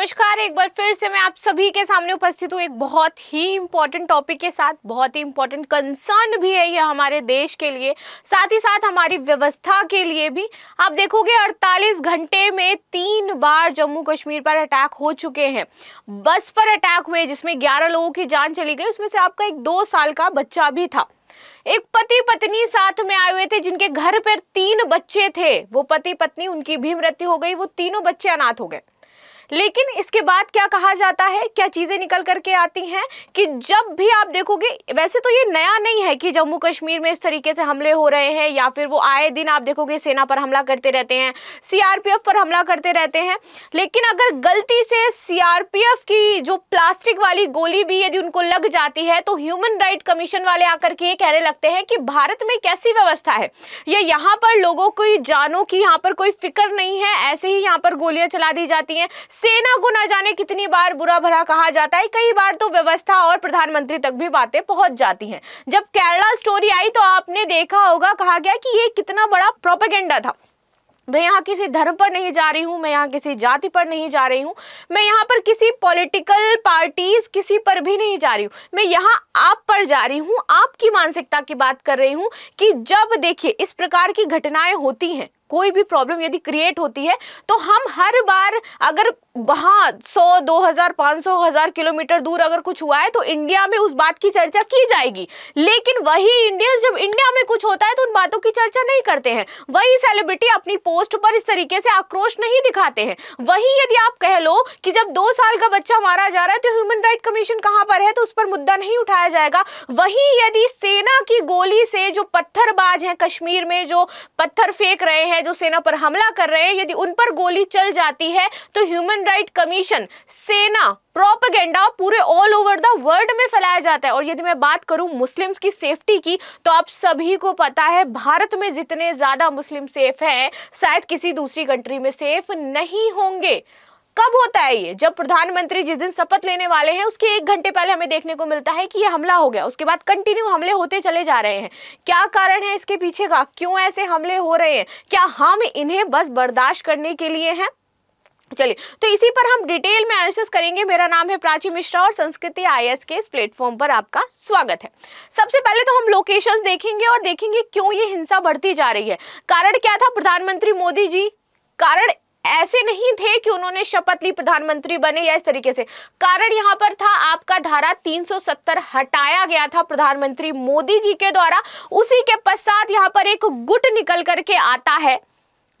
नमस्कार एक बार फिर से मैं आप सभी के सामने उपस्थित हूँ एक बहुत ही इम्पोर्टेंट टॉपिक के साथ बहुत ही इम्पोर्टेंट कंसर्न भी है यह हमारे देश के लिए साथ ही साथ हमारी व्यवस्था के लिए भी आप देखोगे 48 घंटे में तीन बार जम्मू कश्मीर पर अटैक हो चुके हैं बस पर अटैक हुए जिसमें ग्यारह लोगों की जान चली गई उसमें से आपका एक दो साल का बच्चा भी था एक पति पत्नी साथ में आए हुए थे जिनके घर पर तीन बच्चे थे वो पति पत्नी उनकी भी मृत्यु हो गई वो तीनों बच्चे अनाथ हो गए लेकिन इसके बाद क्या कहा जाता है क्या चीज़ें निकल करके आती हैं कि जब भी आप देखोगे वैसे तो ये नया नहीं है कि जम्मू कश्मीर में इस तरीके से हमले हो रहे हैं या फिर वो आए दिन आप देखोगे सेना पर हमला करते रहते हैं सीआरपीएफ पर हमला करते रहते हैं लेकिन अगर गलती से सीआरपीएफ की जो प्लास्टिक वाली गोली भी यदि उनको लग जाती है तो ह्यूमन राइट कमीशन वाले आकर के ये कहने लगते हैं कि भारत में कैसी व्यवस्था है या यहाँ पर लोगों की जानों की यहाँ पर कोई फिक्र नहीं है ऐसे ही यहाँ पर गोलियां चला दी जाती हैं सेना को न जाने कितनी बार बुरा भरा कहा जाता है कई बार तो व्यवस्था और प्रधानमंत्री तक भी बातें पहुंच जाती हैं जब केरला स्टोरी आई तो आपने देखा होगा कहा गया कि ये कितना बड़ा प्रोपेगेंडा था मैं यहाँ किसी धर्म पर नहीं जा रही हूँ मैं यहाँ किसी जाति पर नहीं जा रही हूँ मैं यहाँ पर किसी पॉलिटिकल पार्टीज किसी पर भी नहीं जा रही हूँ मैं यहाँ आप पर जा रही हूँ आपकी मानसिकता की बात कर रही हूँ कि जब देखिए इस प्रकार की घटनाएं होती हैं कोई भी प्रॉब्लम यदि क्रिएट होती है तो हम हर बार अगर वहाँ सौ 2000, हजार हजार किलोमीटर दूर अगर कुछ हुआ है तो इंडिया में उस बात की चर्चा की जाएगी लेकिन वही इंडियन जब इंडिया में कुछ होता है तो उन बातों की चर्चा नहीं करते हैं वही सेलिब्रिटी अपनी पोस्ट पर इस तरीके से आक्रोश नहीं दिखाते हैं वही यदि आप कह लो कि जब दो साल का बच्चा मारा जा रहा है तो ह्यूमन राइट कमीशन कहाँ पर है तो उस पर मुद्दा नहीं उठाया जाएगा वही यदि सेना की गोली से जो पत्थरबाज हैं कश्मीर में जो पत्थर फेंक रहे हैं जो सेना पर हमला कर रहे हैं यदि उन पर गोली चल जाती है तो ह्यूमन ह्यूमन राइट कमीशन सेना प्रोपगेंडा पूरे ऑल ओवर द वर्ल्ड में फैलाया जाता है और यदि मैं बात करूं मुस्लिम्स की सेफ्टी की तो आप सभी को पता है भारत में जितने ज़्यादा मुस्लिम सेफ हैं शायद किसी दूसरी कंट्री में सेफ नहीं होंगे कब होता है ये जब प्रधानमंत्री जिस दिन शपथ लेने वाले हैं उसके एक घंटे पहले हमें देखने को मिलता है कि ये हमला हो गया उसके बाद कंटिन्यू हमले होते चले जा रहे हैं क्या कारण है इसके पीछे का क्यों ऐसे हमले हो रहे हैं क्या हम इन्हें बस बर्दाश्त करने के लिए हैं चलिए तो इसी पर हम डिटेल में एनालिसिस करेंगे मेरा नाम है प्राची मिश्रा और संस्कृति आई के इस प्लेटफॉर्म पर आपका स्वागत है सबसे पहले तो हम लोकेशंस देखेंगे और देखेंगे क्यों ये हिंसा बढ़ती जा रही है कारण क्या था प्रधानमंत्री मोदी जी कारण ऐसे नहीं थे कि उन्होंने शपथ ली प्रधानमंत्री बने या इस तरीके से कारण यहाँ पर था आपका धारा 370 हटाया गया था प्रधानमंत्री मोदी जी के द्वारा उसी के पश्चात यहाँ पर एक गुट निकल करके आता है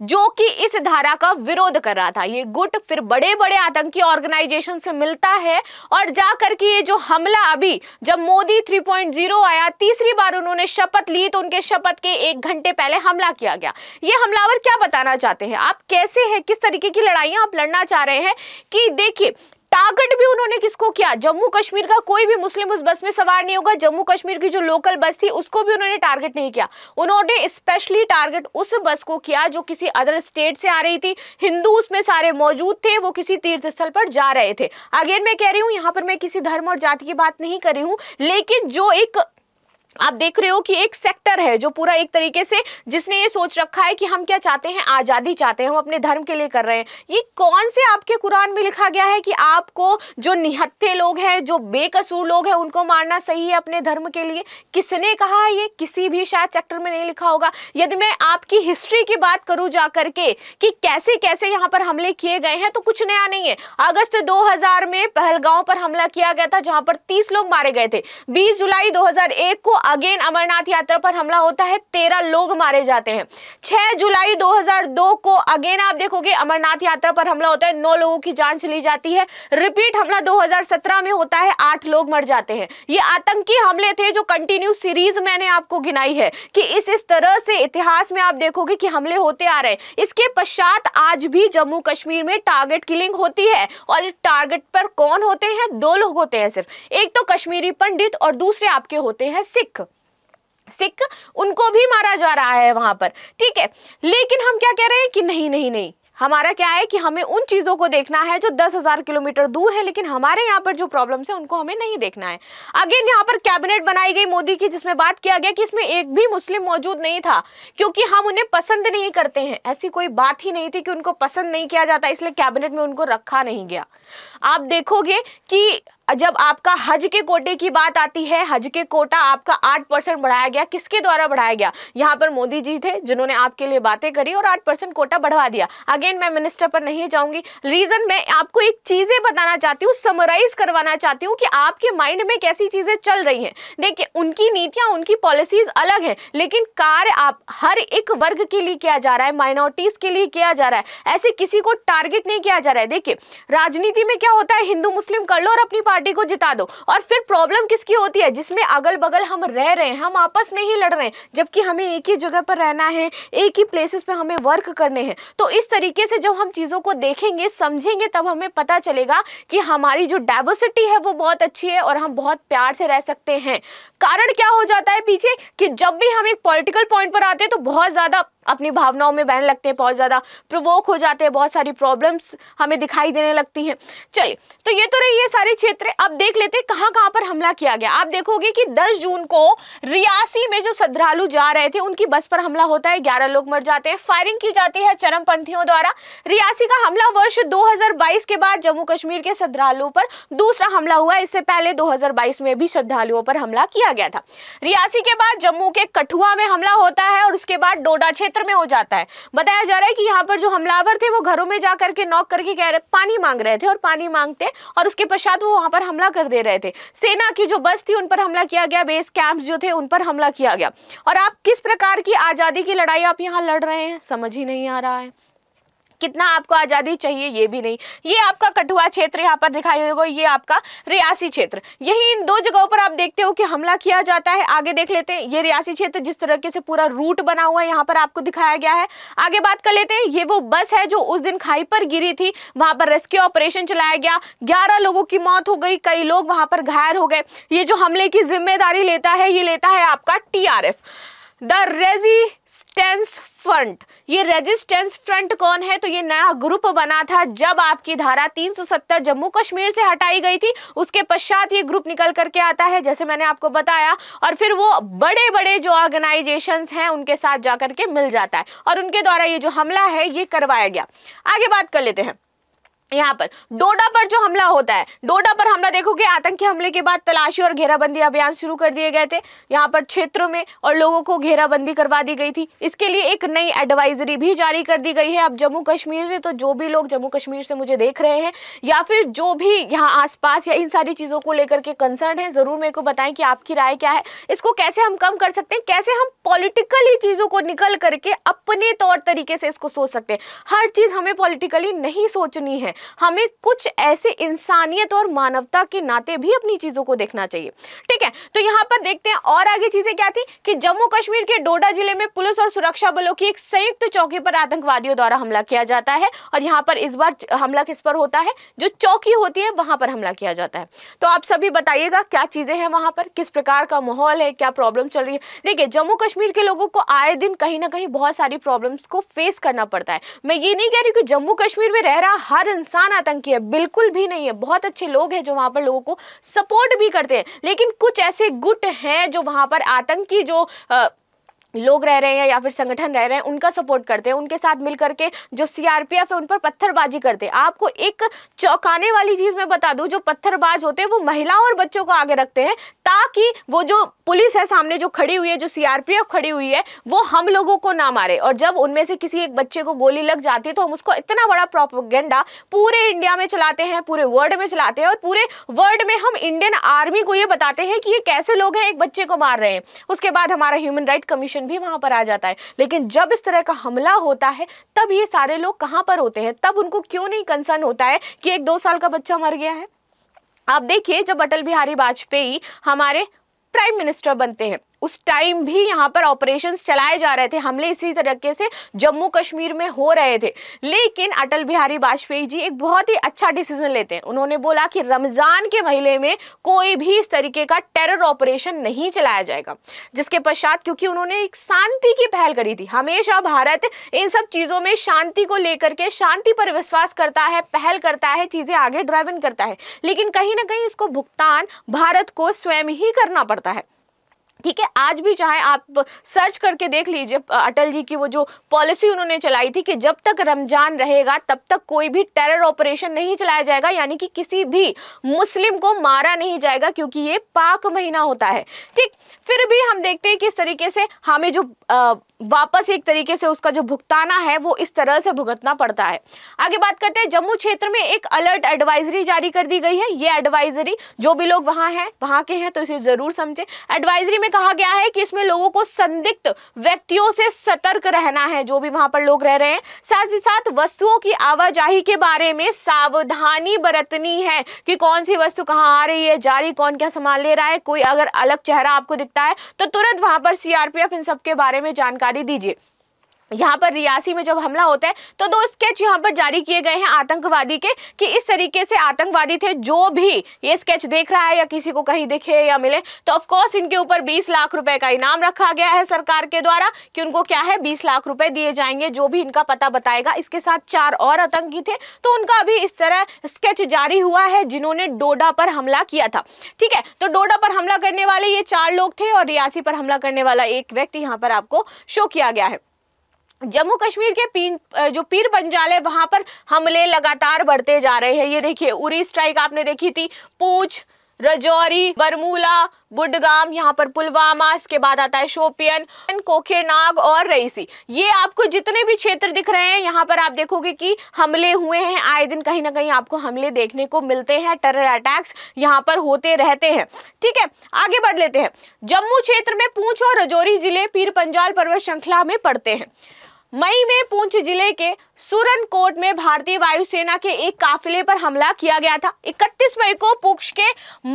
जो कि इस धारा का विरोध कर रहा था ये गुट फिर बड़े बड़े आतंकी ऑर्गेनाइजेशन से मिलता है और जा करके ये जो हमला अभी जब मोदी 3.0 आया तीसरी बार उन्होंने शपथ ली तो उनके शपथ के एक घंटे पहले हमला किया गया ये हमलावर क्या बताना चाहते हैं आप कैसे हैं किस तरीके की लड़ाइयां आप लड़ना चाह रहे हैं कि देखिए टारगेट भी उन्होंने किसको किया जम्मू कश्मीर का कोई भी मुस्लिम उस बस में सवार नहीं होगा जम्मू कश्मीर की जो लोकल बस थी उसको भी उन्होंने टारगेट नहीं किया उन्होंने स्पेशली टारगेट उस बस को किया जो किसी अदर स्टेट से आ रही थी हिंदू उसमें सारे मौजूद थे वो किसी तीर्थ स्थल पर जा रहे थे अगेन मैं कह रही हूँ यहाँ पर मैं किसी धर्म और जाति की बात नहीं कर रही हूँ लेकिन जो एक आप देख रहे हो कि एक सेक्टर है जो पूरा एक तरीके से जिसने ये सोच रखा है कि हम क्या चाहते हैं आज़ादी चाहते हैं हम अपने धर्म के लिए कर रहे हैं ये कौन से आपके कुरान में लिखा गया है कि आपको जो निहत्थे लोग हैं जो बेकसूर लोग हैं उनको मारना सही है अपने धर्म के लिए किसने कहा है ये किसी भी शायद सेक्टर में नहीं लिखा होगा यदि मैं आपकी हिस्ट्री की बात करूं जा करके कि कैसे कैसे यहाँ पर हमले किए गए हैं तो कुछ नया नहीं है अगस्त दो में पहलगांव पर हमला किया गया था जहां पर तीस लोग मारे गए थे बीस जुलाई दो को अगेन अमरनाथ यात्रा पर हमला होता है तेरह लोग मारे जाते हैं छह जुलाई 2002 को अगेन आप देखोगे अमरनाथ यात्रा पर हमला होता है नौ लोगों की जान चली जाती है रिपीट हमला 2017 में होता है आठ लोग मर जाते हैं ये आतंकी हमले थे जो कंटिन्यू सीरीज मैंने आपको गिनाई है कि इस इस तरह से इतिहास में आप देखोगे कि हमले होते आ रहे हैं इसके पश्चात आज भी जम्मू कश्मीर में टारगेट किलिंग होती है और टारगेट पर कौन होते हैं दो लोग होते हैं सिर्फ एक तो कश्मीरी पंडित और दूसरे आपके होते हैं सिख सिख उनको भी मारा जा रहा है वहां पर ठीक है लेकिन हम क्या कह रहे हैं कि नहीं नहीं नहीं हमारा क्या है कि हमें उन चीज़ों को देखना है जो दस हज़ार किलोमीटर दूर है लेकिन हमारे यहाँ पर जो प्रॉब्लम्स हैं उनको हमें नहीं देखना है अगेन यहाँ पर कैबिनेट बनाई गई मोदी की जिसमें बात किया गया कि इसमें एक भी मुस्लिम मौजूद नहीं था क्योंकि हम उन्हें पसंद नहीं करते हैं ऐसी कोई बात ही नहीं थी कि उनको पसंद नहीं किया जाता इसलिए कैबिनेट में उनको रखा नहीं गया आप देखोगे कि जब आपका हज के कोटे की बात आती है हज के कोटा आपका आठ परसेंट बढ़ाया गया किसके द्वारा बढ़ाया गया यहाँ पर मोदी जी थे जिन्होंने आपके लिए बातें करी और आठ परसेंट कोटा बढ़वा दिया अगेन अगेन मैं मिनिस्टर पर नहीं जाऊंगी रीजन मैं आपको एक चीजें बताना चाहती हूँ समराइज करवाना चाहती हूँ कि आपके माइंड में कैसी चीजें चल रही हैं देखिए उनकी नीतियां उनकी पॉलिसीज अलग हैं लेकिन कार्य आप हर एक वर्ग के लिए किया जा रहा है माइनॉरिटीज के लिए किया जा रहा है ऐसे किसी को टारगेट नहीं किया जा रहा है देखिए राजनीति में क्या होता है हिंदू मुस्लिम कर लो और अपनी पार्टी को जिता दो और फिर प्रॉब्लम किसकी होती है जिसमें अगल बगल हम रह रहे हैं हम आपस में ही लड़ रहे हैं जबकि हमें एक ही जगह पर रहना है एक ही प्लेसेस पे हमें वर्क करने हैं तो इस तरीके तरीके से जब हम चीज़ों को देखेंगे समझेंगे तब हमें पता चलेगा कि हमारी जो डाइवर्सिटी है वो बहुत अच्छी है और हम बहुत प्यार से रह सकते हैं कारण क्या हो जाता है पीछे कि जब भी हम एक पॉलिटिकल पॉइंट पर आते हैं तो बहुत ज़्यादा अपनी भावनाओं में बहने लगते हैं बहुत ज़्यादा प्रवोक हो जाते हैं बहुत सारी प्रॉब्लम्स हमें दिखाई देने लगती हैं चलिए तो ये तो रही ये सारे क्षेत्र अब देख लेते हैं कहाँ कहाँ पर हमला किया गया आप देखोगे कि 10 जून को रियासी में जो श्रद्धालु जा रहे थे उनकी बस पर हमला होता है ग्यारह लोग मर जाते हैं फायरिंग की जाती है चरमपंथियों द्वारा रियासी का हमला वर्ष दो के बाद जम्मू कश्मीर के श्रद्धालुओं पर दूसरा हमला हुआ इससे पहले दो में भी श्रद्धालुओं पर हमला किया गया था रियासी के बाद जम्मू के कठुआ में हमला होता है और उसके बाद डोडा क्षेत्र में हो जाता है बताया जा रहा है कि यहाँ पर जो हमलावर थे वो घरों में जा करके नॉक करके कह रहे पानी मांग रहे थे और पानी मांगते और उसके पश्चात वो वहां पर हमला कर दे रहे थे सेना की जो बस थी उन पर हमला किया गया बेस कैंप जो थे उन पर हमला किया गया और आप किस प्रकार की आज़ादी की लड़ाई आप यहाँ लड़ रहे हैं समझ ही नहीं आ रहा है कितना आपको आज़ादी चाहिए ये भी नहीं ये आपका कठुआ क्षेत्र यहाँ पर दिखाई होगा ये आपका रियासी क्षेत्र यही इन दो जगहों पर आप देखते हो कि हमला किया जाता है आगे देख लेते हैं ये रियासी क्षेत्र जिस तरीके से पूरा रूट बना हुआ है यहाँ पर आपको दिखाया गया है आगे बात कर लेते हैं ये वो बस है जो उस दिन खाई पर गिरी थी वहां पर रेस्क्यू ऑपरेशन चलाया गया ग्यारह लोगों की मौत हो गई कई लोग वहां पर घायल हो गए ये जो हमले की जिम्मेदारी लेता है ये लेता है आपका टी द रेजिस्टेंस फ्रंट ये रेजिस्टेंस फ्रंट कौन है तो ये नया ग्रुप बना था जब आपकी धारा 370 जम्मू कश्मीर से हटाई गई थी उसके पश्चात ये ग्रुप निकल करके आता है जैसे मैंने आपको बताया और फिर वो बड़े बड़े जो ऑर्गेनाइजेशन हैं उनके साथ जाकर के मिल जाता है और उनके द्वारा ये जो हमला है ये करवाया गया आगे बात कर लेते हैं यहाँ पर डोडा पर जो हमला होता है डोडा पर हमला देखोगे आतंकी हमले के बाद तलाशी और घेराबंदी अभियान शुरू कर दिए गए थे यहाँ पर क्षेत्रों में और लोगों को घेराबंदी करवा दी गई थी इसके लिए एक नई एडवाइजरी भी जारी कर दी गई है अब जम्मू कश्मीर से तो जो भी लोग जम्मू कश्मीर से मुझे देख रहे हैं या फिर जो भी यहाँ आस या इन सारी चीज़ों को लेकर के कंसर्न है ज़रूर मेरे को बताएं कि आपकी राय क्या है इसको कैसे हम कम कर सकते हैं कैसे हम पॉलिटिकली चीज़ों को निकल करके अपने तौर तरीके से इसको सोच सकते हैं हर चीज़ हमें पॉलिटिकली नहीं सोचनी है हमें कुछ ऐसे इंसानियत और मानवता के नाते भी अपनी चीज़ों को देखना चाहिए ठीक है तो यहाँ पर देखते हैं और आगे चीज़ें क्या थी कि जम्मू कश्मीर के डोडा जिले में पुलिस और सुरक्षा बलों की एक संयुक्त चौकी पर आतंकवादियों द्वारा हमला किया जाता है और यहाँ पर इस बार हमला किस पर होता है जो चौकी होती है वहां पर हमला किया जाता है तो आप सभी बताइएगा क्या चीज़ें हैं वहां पर किस प्रकार का माहौल है क्या प्रॉब्लम चल रही है देखिए जम्मू कश्मीर के लोगों को आए दिन कहीं ना कहीं बहुत सारी प्रॉब्लम्स को फेस करना पड़ता है मैं ये नहीं कह रही कि जम्मू कश्मीर में रह रहा हर इंसान आतंकी है बिल्कुल भी नहीं है बहुत अच्छे लोग हैं जो वहां पर लोगों को सपोर्ट भी करते हैं लेकिन कुछ ऐसे गुट हैं जो वहां पर आतंकी जो आ, लोग रह रहे हैं या फिर संगठन रह रहे हैं उनका सपोर्ट करते हैं उनके साथ मिल करके जो सीआरपीएफ है उन पर पत्थरबाजी करते हैं आपको एक चौंकाने वाली चीज़ मैं बता दूं जो पत्थरबाज होते हैं वो महिलाओं और बच्चों को आगे रखते हैं ताकि वो जो पुलिस है सामने जो खड़ी हुई है जो सीआरपीएफ खड़ी हुई है वो हम लोगों को ना मारे और जब उनमें से किसी एक बच्चे को गोली लग जाती है तो हम उसको इतना बड़ा प्रोपोगेंडा पूरे इंडिया में चलाते हैं पूरे वर्ल्ड में चलाते हैं और पूरे वर्ल्ड में हम इंडियन आर्मी को ये बताते हैं कि ये कैसे लोग हैं एक बच्चे को मार रहे हैं उसके बाद हमारा ह्यूमन राइट कमीशन भी वहां पर आ जाता है लेकिन जब इस तरह का हमला होता है तब ये सारे लोग कहाँ पर होते हैं तब उनको क्यों नहीं कंसर्न होता है कि एक दो साल का बच्चा मर गया है आप देखिए जब अटल बिहारी वाजपेयी हमारे प्राइम मिनिस्टर बनते हैं उस टाइम भी यहाँ पर ऑपरेशन चलाए जा रहे थे हमले इसी तरीके से जम्मू कश्मीर में हो रहे थे लेकिन अटल बिहारी वाजपेयी जी एक बहुत ही अच्छा डिसीजन लेते हैं उन्होंने बोला कि रमजान के महीने में कोई भी इस तरीके का टेरर ऑपरेशन नहीं चलाया जाएगा जिसके पश्चात क्योंकि उन्होंने एक शांति की पहल करी थी हमेशा भारत इन सब चीज़ों में शांति को लेकर के शांति पर विश्वास करता है पहल करता है चीज़ें आगे ड्राइविंग करता है लेकिन कहीं ना कहीं इसको भुगतान भारत को स्वयं ही करना पड़ता है ठीक है आज भी चाहे आप सर्च करके देख लीजिए अटल जी की वो जो पॉलिसी उन्होंने चलाई थी कि जब तक रमजान रहेगा तब तक कोई भी टेरर ऑपरेशन नहीं चलाया जाएगा यानी कि किसी भी मुस्लिम को मारा नहीं जाएगा क्योंकि ये पाक महीना होता है ठीक फिर भी हम देखते हैं किस तरीके से हमें जो आ, वापस एक तरीके से उसका जो भुगताना है वो इस तरह से भुगतना पड़ता है आगे बात करते हैं जम्मू क्षेत्र में एक अलर्ट एडवाइजरी जारी कर दी गई है ये एडवाइजरी जो भी लोग वहां हैं वहां के हैं तो इसे जरूर समझे एडवाइजरी में कहा गया है कि इसमें लोगों को संदिग्ध व्यक्तियों से सतर्क रहना है जो भी वहां पर लोग रह रहे हैं साथ ही साथ वस्तुओं की आवाजाही के बारे में सावधानी बरतनी है कि कौन सी वस्तु कहाँ आ रही है जारी कौन क्या सामान ले रहा है कोई अगर अलग चेहरा आपको दिखता है तो तुरंत वहां पर सीआरपीएफ इन सबके बारे में जानकारी जानकारी दीजिए यहाँ पर रियासी में जब हमला होता है तो दो स्केच यहाँ पर जारी किए गए हैं आतंकवादी के कि इस तरीके से आतंकवादी थे जो भी ये स्केच देख रहा है या किसी को कहीं देखे या मिले तो ऑफकोर्स इनके ऊपर 20 लाख रुपए का इनाम रखा गया है सरकार के द्वारा कि उनको क्या है 20 लाख रुपए दिए जाएंगे जो भी इनका पता बताएगा इसके साथ चार और आतंकी थे तो उनका अभी इस तरह स्केच जारी हुआ है जिन्होंने डोडा पर हमला किया था ठीक है तो डोडा पर हमला करने वाले ये चार लोग थे और रियासी पर हमला करने वाला एक व्यक्ति यहाँ पर आपको शो किया गया है जम्मू कश्मीर के पीन जो पीर पंजाल है वहां पर हमले लगातार बढ़ते जा रहे हैं ये देखिए उरी स्ट्राइक आपने देखी थी पूछ रजौरी बरमूला बुडगाम यहाँ पर पुलवामा इसके बाद आता है शोपियन कोखेनाग और रईसी ये आपको जितने भी क्षेत्र दिख रहे हैं यहाँ पर आप देखोगे कि हमले हुए हैं आए दिन कहीं ना कहीं आपको हमले देखने को मिलते हैं टेरर अटैक्स यहाँ पर होते रहते हैं ठीक है आगे बढ़ लेते हैं जम्मू क्षेत्र में पूंछ और रजौरी जिले पीर पंजाल पर्वत श्रृंखला में पड़ते हैं मई में पूंछ जिले के कोट में भारतीय वायुसेना के एक काफिले पर हमला किया गया था 31 मई को पुक्ष के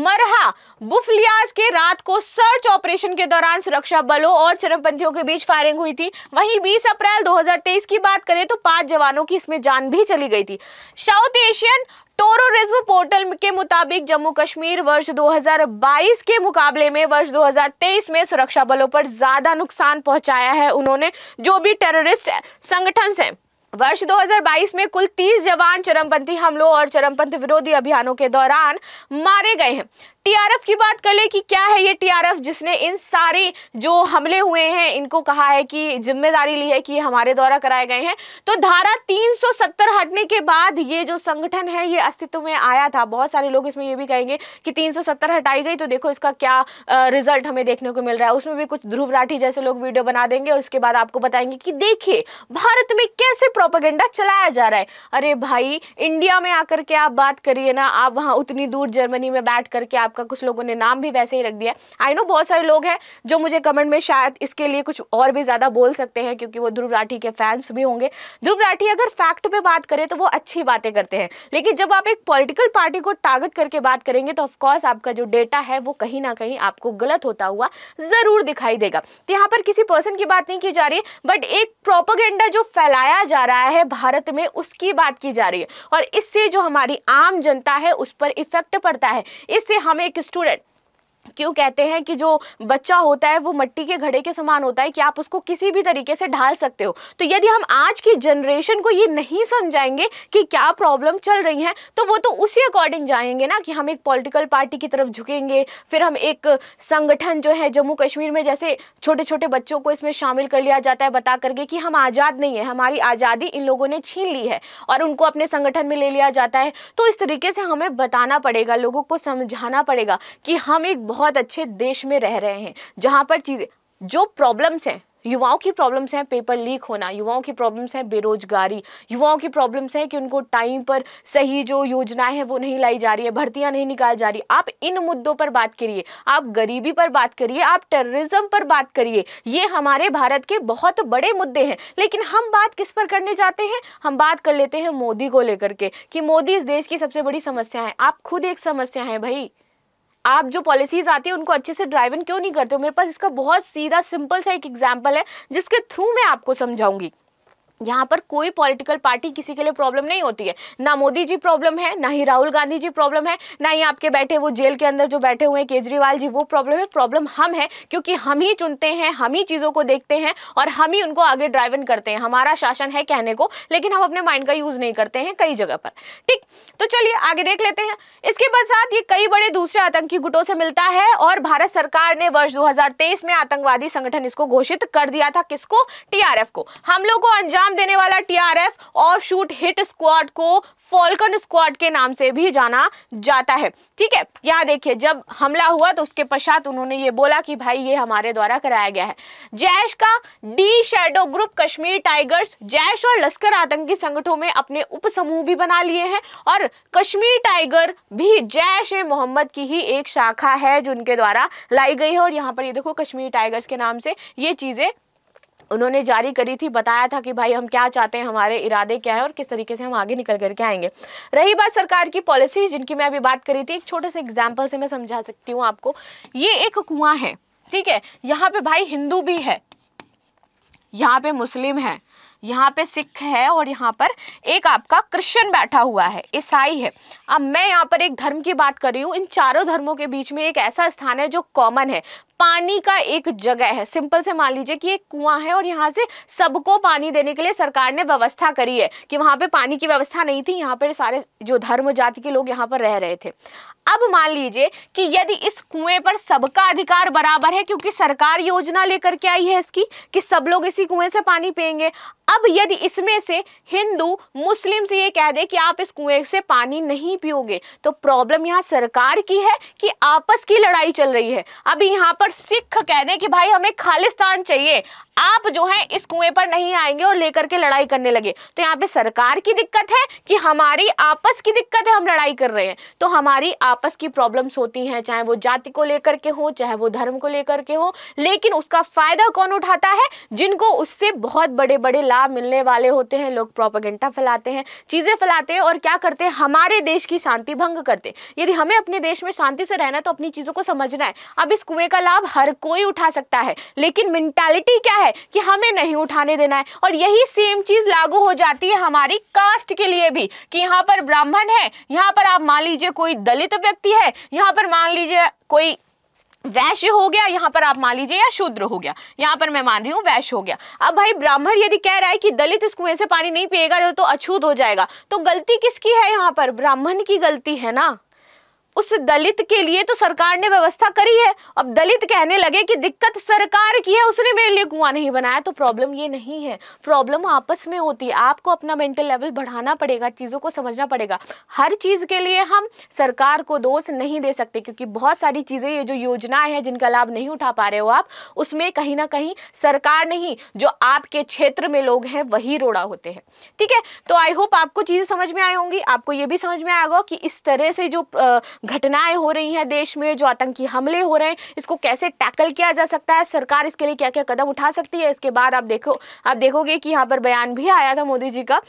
मरहा बुफलियाज के रात को सर्च ऑपरेशन के दौरान सुरक्षा बलों और चरमपंथियों के बीच फायरिंग हुई थी वहीं 20 अप्रैल 2023 की बात करें तो पांच जवानों की इसमें जान भी चली गई थी साउथ एशियन टोरिज्म पोर्टल के मुताबिक जम्मू कश्मीर वर्ष 2022 के मुकाबले में वर्ष 2023 में सुरक्षा बलों पर ज्यादा नुकसान पहुंचाया है उन्होंने जो भी टेररिस्ट संगठन है वर्ष 2022 में कुल 30 जवान चरमपंथी हमलों और चरमपंथ विरोधी अभियानों के दौरान मारे गए हैं टीआरएफ की बात कर ले कि क्या है ये टीआरएफ जिसने इन सारे जो हमले हुए हैं इनको कहा है कि जिम्मेदारी ली है कि हमारे द्वारा कराए गए हैं तो धारा 370 हटने के बाद ये जो संगठन है ये अस्तित्व में आया था बहुत सारे लोग इसमें ये भी कहेंगे कि 370 हटाई गई तो देखो इसका क्या रिजल्ट हमें देखने को मिल रहा है उसमें भी कुछ ध्रुव राठी जैसे लोग वीडियो बना देंगे और उसके बाद आपको बताएंगे कि देखिए भारत में कैसे प्रोपागेंडा चलाया जा रहा है अरे भाई इंडिया में आकर के आप बात करिए ना आप वहाँ उतनी दूर जर्मनी में बैठ करके आप आपका कुछ लोगों ने नाम भी वैसे ही रख दिया आई नो बहुत सारे लोग हैं जो मुझे कमेंट में शायद इसके लिए कुछ और भी ज़्यादा बोल सकते हैं क्योंकि वो ध्रुव राठी के फैंस भी होंगे ध्रुव राठी अगर फैक्ट पे बात करें तो वो अच्छी बातें करते हैं लेकिन जब आप एक पॉलिटिकल पार्टी को टारगेट करके बात करेंगे तो ऑफकोर्स आपका जो डेटा है वो कहीं ना कहीं आपको गलत होता हुआ ज़रूर दिखाई देगा तो यहाँ पर किसी पर्सन की बात नहीं की जा रही बट एक प्रोपोगेंडा जो फैलाया जा रहा है भारत में उसकी बात की जा रही है और इससे जो हमारी आम जनता है उस पर इफेक्ट पड़ता है इससे हमें make a student क्यों कहते हैं कि जो बच्चा होता है वो मट्टी के घड़े के समान होता है कि आप उसको किसी भी तरीके से ढाल सकते हो तो यदि हम आज की जनरेशन को ये नहीं समझाएंगे कि क्या प्रॉब्लम चल रही है तो वो तो उसी अकॉर्डिंग जाएंगे ना कि हम एक पॉलिटिकल पार्टी की तरफ झुकेंगे फिर हम एक संगठन जो है जम्मू कश्मीर में जैसे छोटे छोटे बच्चों को इसमें शामिल कर लिया जाता है बता करके कि हम आज़ाद नहीं है हमारी आज़ादी इन लोगों ने छीन ली है और उनको अपने संगठन में ले लिया जाता है तो इस तरीके से हमें बताना पड़ेगा लोगों को समझाना पड़ेगा कि हम एक बहुत बहुत अच्छे देश में रह रहे हैं जहाँ पर चीज़ें जो प्रॉब्लम्स हैं युवाओं की प्रॉब्लम्स हैं पेपर लीक होना युवाओं की प्रॉब्लम्स हैं बेरोजगारी युवाओं की प्रॉब्लम्स हैं कि उनको टाइम पर सही जो योजनाएं हैं वो नहीं लाई जा रही है भर्तियां नहीं निकाल जा रही आप इन मुद्दों पर बात करिए आप गरीबी पर बात करिए आप टेररिज्म पर बात करिए ये हमारे भारत के बहुत बड़े मुद्दे हैं लेकिन हम बात किस पर करने जाते हैं हम बात कर लेते हैं मोदी को लेकर के कि मोदी इस देश की सबसे बड़ी समस्या है आप खुद एक समस्या है भाई आप जो पॉलिसीज आती है उनको अच्छे से ड्राइव इन क्यों नहीं करते हो मेरे पास इसका बहुत सीधा सिंपल सा एक एग्जाम्पल है जिसके थ्रू मैं आपको समझाऊंगी यहाँ पर कोई पॉलिटिकल पार्टी किसी के लिए प्रॉब्लम नहीं होती है ना मोदी जी प्रॉब्लम है ना ही राहुल गांधी जी प्रॉब्लम है ना ही आपके बैठे वो जेल के अंदर जो बैठे हुए हैं केजरीवाल जी वो प्रॉब्लम है प्रॉब्लम हम है क्योंकि हम ही चुनते हैं हम ही चीज़ों को देखते हैं और हम ही उनको आगे ड्राइव इन करते हैं हमारा शासन है कहने को लेकिन हम अपने माइंड का यूज़ नहीं करते हैं कई जगह पर ठीक तो चलिए आगे देख लेते हैं इसके बाद साथ ये कई बड़े दूसरे आतंकी गुटों से मिलता है और भारत सरकार ने वर्ष दो में आतंकवादी संगठन इसको घोषित कर दिया था किसको टीआरएफ को हम लोग को अंजाम अंजाम देने वाला TRF offshoot hit squad को फॉल्कन स्क्वाड के नाम से भी जाना जाता है ठीक है यहाँ देखिए जब हमला हुआ तो उसके पश्चात उन्होंने ये बोला कि भाई ये हमारे द्वारा कराया गया है जैश का the shadow group Kashmir Tigers Jaish और लश्कर आतंकी संगठनों में अपने उपसमूह भी बना लिए हैं और कश्मीर टाइगर भी जैश ए मोहम्मद की ही एक शाखा है जो उनके द्वारा लाई गई है और यहाँ पर ये देखो कश्मीर टाइगर्स के नाम से ये चीजें उन्होंने जारी करी थी बताया था कि भाई हम क्या चाहते हैं हमारे इरादे क्या है और किस तरीके से हम आगे निकल करके आएंगे रही बात सरकार की पॉलिसीज जिनकी मैं अभी बात करी थी एक छोटे से एग्जाम्पल से मैं समझा सकती हूँ आपको ये एक कुआं है ठीक है यहाँ पे भाई हिंदू भी है यहाँ पे मुस्लिम है यहाँ पे सिख है और यहाँ पर एक आपका क्रिश्चियन बैठा हुआ है ईसाई है अब मैं यहाँ पर एक धर्म की बात कर रही हूँ इन चारों धर्मों के बीच में एक ऐसा स्थान है जो कॉमन है पानी का एक जगह है सिंपल से मान लीजिए कि एक कुआं है और यहाँ से सबको पानी देने के लिए सरकार ने व्यवस्था करी है कि वहां पे पानी की व्यवस्था नहीं थी यहाँ पर सारे जो धर्म जाति के लोग यहाँ पर रह रहे थे अब मान लीजिए कि यदि इस कुएं पर सबका अधिकार बराबर है क्योंकि सरकार योजना लेकर के आई है इसकी कि सब लोग इसी कुएं से पानी पियेंगे अब यदि इसमें से हिंदू मुस्लिम से ये कह दे कि आप इस कुएं से पानी नहीं पियोगे तो प्रॉब्लम यहाँ सरकार की है कि आपस की लड़ाई चल रही है अभी यहाँ पर पर सिख कहने कि भाई हमें खालिस्तान चाहिए आप जो है इस कुएं पर नहीं आएंगे और लेकर के लड़ाई करने लगे तो यहाँ पे सरकार की दिक्कत है कि हमारी आपस की दिक्कत है हम लड़ाई कर रहे हैं तो हमारी आपस की प्रॉब्लम्स होती हैं चाहे वो जाति को लेकर के हो चाहे वो धर्म को लेकर के हो लेकिन उसका फायदा कौन उठाता है जिनको उससे बहुत बड़े बड़े लाभ मिलने वाले होते हैं लोग प्रोपागेंटा फैलाते हैं चीज़ें फैलाते हैं और क्या करते हैं हमारे देश की शांति भंग करते यदि हमें अपने देश में शांति से रहना है तो अपनी चीज़ों को समझना है अब इस कुएं का लाभ हर कोई उठा सकता है लेकिन मेंटालिटी क्या है है कि हमें नहीं उठाने देना है और यही सेम चीज़ लागू हो जाती है हमारी कास्ट के लिए भी कि यहाँ पर ब्राह्मण है यहाँ पर आप मान लीजिए कोई दलित व्यक्ति है यहाँ पर मान लीजिए कोई वैश्य हो गया यहाँ पर आप मान लीजिए या शूद्र हो गया यहाँ पर मैं मान रही हूँ वैश्य हो गया अब भाई ब्राह्मण यदि कह रहा है कि दलित इस कुएं से पानी नहीं पिएगा तो अछूत हो जाएगा तो गलती किसकी है यहाँ पर ब्राह्मण की गलती है ना उस दलित के लिए तो सरकार ने व्यवस्था करी है अब दलित कहने लगे कि दिक्कत सरकार की है उसने मेरे लिए कुआं नहीं बनाया तो प्रॉब्लम ये नहीं है प्रॉब्लम आपस में होती है आपको अपना मेंटल लेवल बढ़ाना पड़ेगा चीज़ों को समझना पड़ेगा हर चीज़ के लिए हम सरकार को दोष नहीं दे सकते क्योंकि बहुत सारी चीज़ें ये जो योजनाएं हैं जिनका लाभ नहीं उठा पा रहे हो आप उसमें कहीं ना कहीं सरकार नहीं जो आपके क्षेत्र में लोग हैं वही रोड़ा होते हैं ठीक है तो आई होप आपको चीज़ें समझ में आई होंगी आपको ये भी समझ में आएगा कि इस तरह से जो घटनाएं हो रही हैं देश में जो आतंकी हमले हो रहे हैं इसको कैसे टैकल किया जा सकता है सरकार इसके लिए क्या क्या कदम उठा सकती है इसके बाद आप देखो आप देखोगे कि यहाँ पर बयान भी आया था मोदी जी का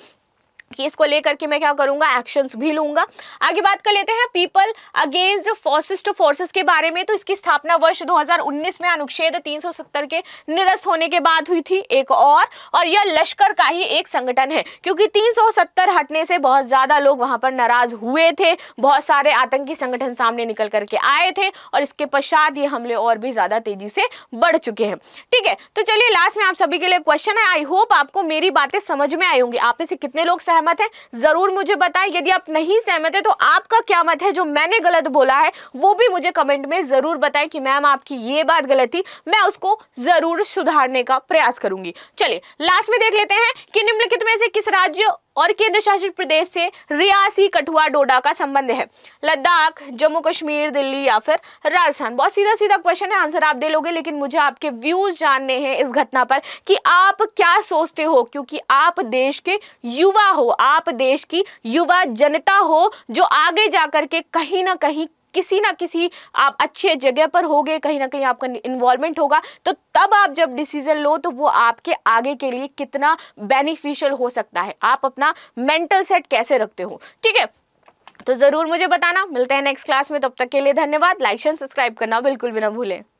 कि इसको लेकर के मैं क्या करूंगा एक्शंस भी लूंगा आगे बात कर लेते हैं पीपल अगेंस्ट फॉसिस्ट फोर्सेस के बारे में तो इसकी स्थापना वर्ष 2019 में अनुच्छेद 370 के निरस्त होने के बाद हुई थी एक और और यह लश्कर का ही एक संगठन है क्योंकि 370 हटने से बहुत ज़्यादा लोग वहां पर नाराज़ हुए थे बहुत सारे आतंकी संगठन सामने निकल करके आए थे और इसके पश्चात ये हमले और भी ज़्यादा तेज़ी से बढ़ चुके हैं ठीक है तो चलिए लास्ट में आप सभी के लिए क्वेश्चन है आई होप आपको मेरी बातें समझ में आई होंगी आप में से कितने लोग सहमत है ज़रूर मुझे बताएं यदि आप नहीं सहमत है तो आपका क्या मत है जो मैंने गलत बोला है वो भी मुझे कमेंट में ज़रूर बताएं कि मैम आपकी ये बात गलत थी मैं उसको ज़रूर सुधारने का प्रयास करूंगी चलिए लास्ट में देख लेते हैं कि निम्नलिखित में से किस राज्य और केंद्र शासित प्रदेश से रियासी कठुआ डोडा का संबंध है लद्दाख जम्मू कश्मीर दिल्ली या फिर राजस्थान बहुत सीधा सीधा क्वेश्चन है आंसर आप दे लोगे लेकिन मुझे आपके व्यूज जानने हैं इस घटना पर कि आप क्या सोचते हो क्योंकि आप देश के युवा हो आप देश की युवा जनता हो जो आगे जाकर के कहीं ना कहीं किसी ना किसी आप अच्छे जगह पर होगे कहीं ना कहीं आपका इन्वॉल्वमेंट होगा तो तब आप जब डिसीजन लो तो वो आपके आगे के लिए कितना बेनिफिशियल हो सकता है आप अपना मेंटल सेट कैसे रखते हो ठीक है तो ज़रूर मुझे बताना मिलते हैं नेक्स्ट क्लास में तब तक के लिए धन्यवाद लाइक एंड सब्सक्राइब करना बिल्कुल भी ना भूलें